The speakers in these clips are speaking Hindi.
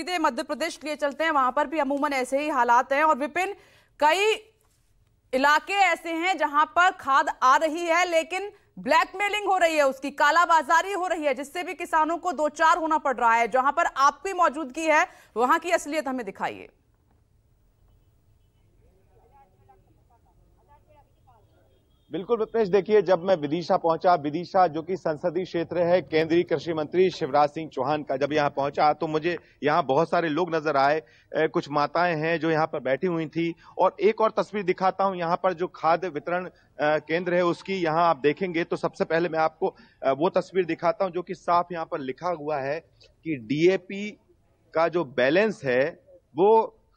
सीधे मध्य प्रदेश के लिए चलते हैं वहां पर भी अमूमन ऐसे ही हालात हैं और विपिन कई इलाके ऐसे हैं जहां पर खाद आ रही है लेकिन ब्लैकमेलिंग हो रही है उसकी कालाबाजारी हो रही है जिससे भी किसानों को दो चार होना पड़ रहा है जहां पर आपकी मौजूदगी है वहां की असलियत हमें दिखाइए बिल्कुल विपनेश देखिए जब मैं विदिशा पहुंचा विदिशा जो कि संसदीय क्षेत्र है केंद्रीय कृषि मंत्री शिवराज सिंह चौहान का जब यहाँ पहुंचा तो मुझे यहाँ बहुत सारे लोग नजर आए कुछ माताएं हैं जो यहाँ पर बैठी हुई थी और एक और तस्वीर दिखाता हूं यहाँ पर जो खाद्य वितरण केंद्र है उसकी यहां आप देखेंगे तो सबसे पहले मैं आपको वो तस्वीर दिखाता हूँ जो कि साफ यहाँ पर लिखा हुआ है कि डी का जो बैलेंस है वो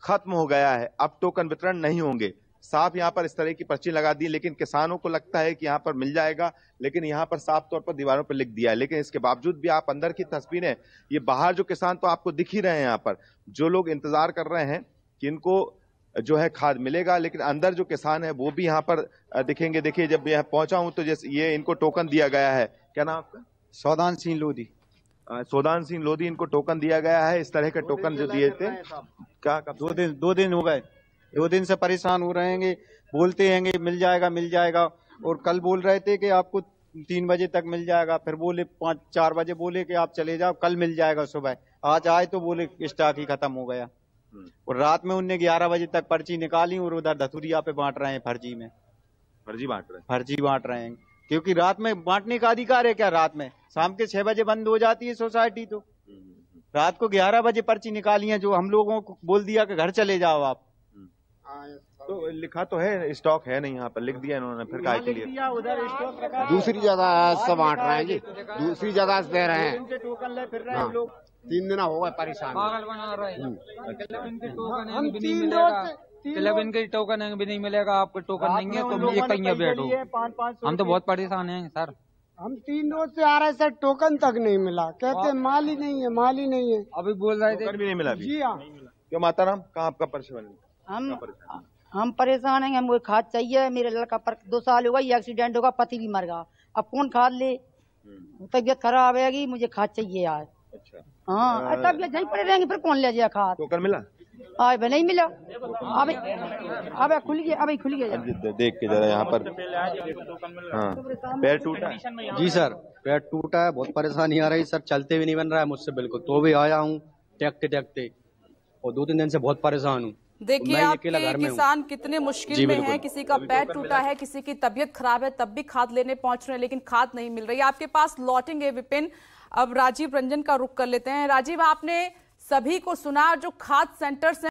खत्म हो गया है अब टोकन वितरण नहीं होंगे साफ यहाँ पर इस तरह की पर्ची लगा दी लेकिन किसानों को लगता है कि यहाँ पर मिल जाएगा लेकिन यहाँ पर साफ तौर पर दीवारों पर लिख दिया है लेकिन इसके बावजूद भी आप अंदर की तस्वीरें ये बाहर जो किसान तो आपको दिख ही रहे हैं यहाँ पर जो लोग इंतजार कर रहे हैं कि इनको जो है खाद मिलेगा लेकिन अंदर जो किसान है वो भी यहाँ पर दिखेंगे देखिए जब यहाँ पहुंचा हूँ तो जैसे ये इनको टोकन दिया गया है क्या नाम आपका सौदान सिंह लोधी सौदान सिंह लोधी इनको टोकन दिया गया है इस तरह के टोकन जो दिए थे क्या दो दिन दो दिन हो गए दो दिन से परेशान हो रहे हैं बोलते हैं मिल जाएगा मिल जाएगा और कल बोल रहे थे कि आपको तीन बजे तक मिल जाएगा फिर बोले पाँच चार बजे बोले कि आप चले जाओ कल मिल जाएगा सुबह आज आए तो बोले स्टॉक ही खत्म हो गया हम्म। और रात में उनने ग्यारह बजे तक पर्ची निकाली और उधर धतुरिया पे बांट रहे हैं फर्जी में फर्जी बांट रहे हैं फर्जी बांट रहे हैं क्योंकि रात में बांटने का अधिकार है क्या रात में शाम के छह बजे बंद हो जाती है सोसाइटी तो हम्म, हम्म, रात को ग्यारह बजे पर्ची निकाली है जो हम लोगों को बोल दिया कि घर चले जाओ आप तो लिखा तो है स्टॉक है नहीं यहाँ पर लिख दिया इन्होंने फिर के लिए उधर स्टॉक दूसरी ज्यादा सब बांट रहे हैं जी तो दूसरी ज्यादा दे रहे हैं टोकन ले फिर रहे हैं हाँ। लोग तीन दिन हो गए परेशान हम्म। हम अच्छा। हाँ, तीन टोकन भी नहीं मिलेगा आपको टोकन नहीं है तो ये कहीं बैठो हम तो बहुत परेशान हैं सर हम तीन रोज से आ रहे हैं सर टोकन तक नहीं मिला कहते माल ही नहीं है माल ही नहीं है अभी बोल रहे थे भी नहीं मिला जी हाँ क्यों माता राम कहाँ आपका परिसवन हम हम परेशान हैं हमको खाद चाहिए मेरे लड़का पर दो साल होगा ये एक्सीडेंट होगा पति भी मर गया अब कौन खाद ले हम्म। तबियत खराब आएगी मुझे खाद चाहिए यार अच्छा हाँ तबियत नहीं पड़े रहेंगे फिर कौन ले जाए खाद तो मिला आए भाई नहीं मिला अबे अब खुल गया अबे खुल गया देख के जरा यहाँ पर हाँ पैर टूटा जी सर पैर टूटा है बहुत परेशानी आ रही सर चलते भी नहीं बन रहा है मुझसे बिल्कुल तो भी आया हूँ टेकते टेकते और दो तीन दिन से बहुत परेशान हूँ देखिए आपके किसान कितने मुश्किल में हैं किसी का पैर टूटा है किसी की तबियत खराब है तब भी खाद लेने पहुंच रहे हैं लेकिन खाद नहीं मिल रही आपके पास लौटेंगे विपिन अब राजीव रंजन का रुख कर लेते हैं राजीव आपने सभी को सुना जो खाद सेंटर्स